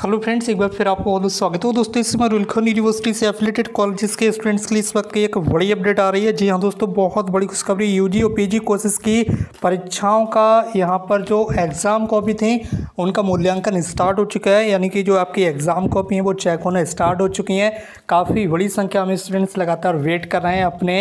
hello friends एक बार फिर आपको बहुत स्वागत हो तो दोस्तों इस समय रुलखन यूनिवर्सिटी से एफिलेटेड कॉलेजेस के स्टूडेंट्स के लिए इस वक्त की एक बड़ी अपडेट आ रही है जी हाँ दोस्तों बहुत बड़ी खुशखबरी यूजी और पीजी कोर्सेज की परीक्षाओं का यहाँ पर जो एग्ज़ाम कॉपी थी उनका मूल्यांकन स्टार्ट हो चुका है यानी कि जो आपकी एग्ज़ाम कॉपी है वो चेक होना स्टार्ट हो चुकी हैं काफ़ी बड़ी संख्या में स्टूडेंट्स लगातार वेट कर रहे हैं अपने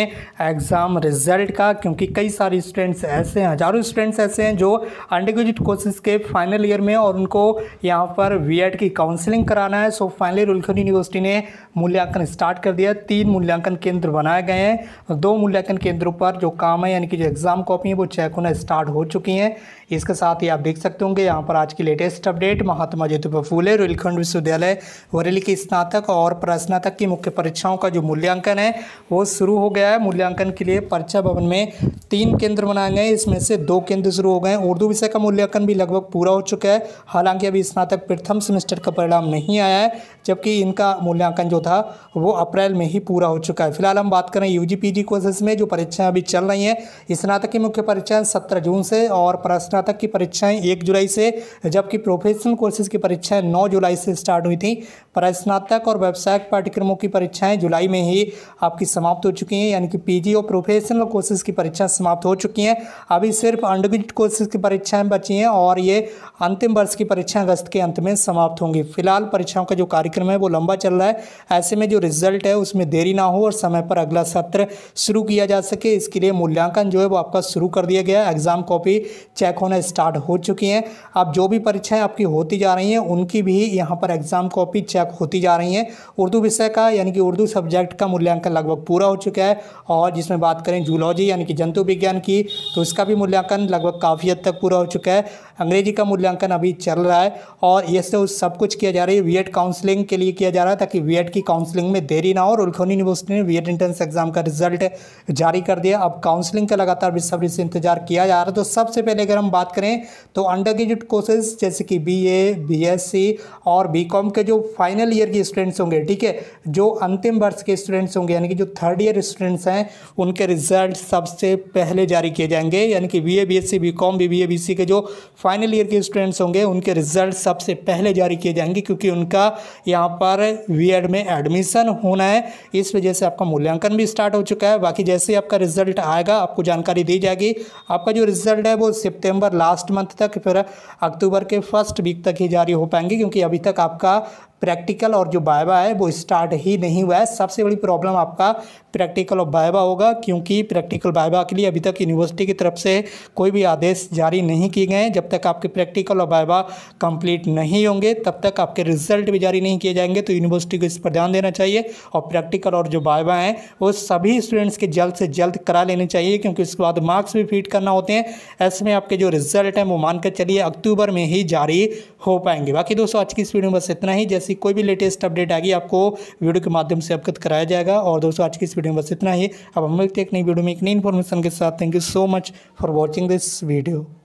एग्ज़ाम रिजल्ट का क्योंकि कई सारे स्टूडेंट्स ऐसे हैं हज़ारों स्टूडेंट्स ऐसे हैं जो अंडर ग्रेजुएट कोर्सेज के फाइनल ईयर में और उनको यहाँ पर वी की काउंसलिंग कराना है सो फाइनली रुलखन यूनिवर्सिटी ने मूल्यांकन स्टार्ट कर दिया तीन मूल्यांकन केंद्र बनाए गए हैं दो मूल्यांकन केंद्रों पर जो काम है यानी कि जो एग्ज़ाम कॉपी है वो चेक होना स्टार्ट हो चुकी हैं इसके साथ ही आप देख सकते होंगे यहाँ पर आज की लेटेस्ट अपडेट महात्मा ज्योतिबा फूले रुलखंड विश्वविद्यालय वरेली की स्नातक और प्रस्नातक की मुख्य परीक्षाओं का जो मूल्यांकन है वो शुरू हो गया है मूल्यांकन के लिए पर्चा भवन में तीन केंद्र बनाए गए इसमें से दो केंद्र शुरू हो गए उर्दू विषय का मूल्यांकन भी लगभग पूरा हो चुका है हालांकि अभी स्नातक प्रथम सेमेस्टर सेमेस्टर का परिणाम नहीं आया है जबकि इनका मूल्यांकन जो था वो अप्रैल में ही पूरा हो चुका है फिलहाल हम बात करें यू जी पी कोर्सेज में जो परीक्षाएँ अभी चल रही हैं स्नातक की मुख्य परीक्षाएँ सत्रह जून से और प्रस्नातक की परीक्षाएँ एक जुलाई से जबकि प्रोफेशनल कोर्सेज की परीक्षाएँ नौ जुलाई से स्टार्ट हुई थी प्रस्नातक और व्यावसायिक पाठ्यक्रमों की परीक्षाएँ जुलाई में ही आपकी समाप्त हो चुकी हैं यानी कि पीजी और प्रोफेशनल कोर्सेज की परीक्षाएँ समाप्त हो चुकी हैं अभी सिर्फ अंडरग्रेजुएट कोर्सेज की परीक्षाएँ बची हैं और ये अंतिम वर्ष की परीक्षाएं अगस्त के अंत में समाप्त होंगे फिलहाल परीक्षाओं का जो कार्यक्रम है वो लंबा चल रहा है ऐसे में जो रिजल्ट है उसमें देरी ना हो और समय पर अगला सत्र शुरू किया जा सके इसके लिए मूल्यांकन जो है वो आपका शुरू कर दिया गया है एग्ज़ाम कॉपी चेक होना स्टार्ट हो चुकी हैं अब जो भी परीक्षाएँ आपकी होती जा रही हैं उनकी भी यहाँ पर एग्ज़ाम कॉपी चेक होती जा रही हैं उर्दू विषय का यानी कि उर्दू सब्जेक्ट का मूल्यांकन लगभग पूरा हो चुका है और जिसमें बात करें जूलॉजी यानी कि जंतु विज्ञान की तो उसका भी मूल्यांकन लगभग काफ़ी हद तक पूरा हो चुका है अंग्रेजी का मूल्यांकन अभी चल रहा है और ये सब सब कुछ किया जा रहा है वीएड काउंसलिंग के लिए किया जा रहा है ताकि वीएड की काउंसलिंग में देरी ना हो और उल्खनी यूनिवर्सिटी ने वीएड एंट्रेंस एग्जाम का रिजल्ट जारी कर दिया अब काउंसलिंग का लगातार सब से इंतजार किया जा रहा है तो सबसे पहले अगर हम बात करें तो अंडर ग्रेजुएट कोर्सेज जैसे कि B A B S C और बी कॉम के जो फाइनल ईयर के स्टूडेंट्स होंगे ठीक है जो अंतिम वर्ष के स्टूडेंट्स होंगे यानी कि जो थर्ड ईयर स्टूडेंट्स हैं उनके रिजल्ट सबसे पहले जारी किए जाएंगे यानी कि B A B S C B com B B A B C के जो फाइनल ईयर के स्टूडेंट्स होंगे उनके रिजल्ट सबसे पहले जारी किए जाएंगे क्योंकि उनका यहाँ पर वी में एडमिशन होना है इस वजह से आपका मूल्यांकन भी स्टार्ट हो चुका है बाकी जैसे ही आपका रिजल्ट आएगा आपको जानकारी दी जाएगी आपका जो रिजल्ट है वो सितंबर लास्ट मंथ तक फिर अक्टूबर के फर्स्ट वीक तक ही जारी हो पाएंगे क्योंकि अभी तक आपका प्रैक्टिकल और जो वाइवा है वो स्टार्ट ही नहीं हुआ है सबसे बड़ी प्रॉब्लम आपका प्रैक्टिकल और बायबा होगा क्योंकि प्रैक्टिकल वाइवा के लिए अभी तक यूनिवर्सिटी की तरफ से कोई भी आदेश जारी नहीं किए गए हैं जब तक आपके प्रैक्टिकल और बायबा कंप्लीट नहीं होंगे तब तक आपके रिजल्ट भी जारी नहीं किए जाएंगे तो यूनिवर्सिटी को इस पर ध्यान देना चाहिए और प्रैक्टिकल और जो बायबा हैं वो सभी स्टूडेंट्स के जल्द से जल्द करा लेने चाहिए क्योंकि उसके बाद मार्क्स भी फीड करना होते हैं ऐसे में आपके जो रिजल्ट हैं वो मानकर चलिए अक्टूबर में ही जारी हो पाएंगे बाकी दोस्तों आज की इस वीडियो में बस इतना ही जैसी कोई भी लेटेस्ट अपडेट आएगी आपको वीडियो के माध्यम से अवगत कराया जाएगा और दोस्तों आज की इस वीडियो में बस इतना ही अब हम मिलते हैं एक नई वीडियो में एक नई इन्फॉर्मेशन के साथ thank you so much for watching this video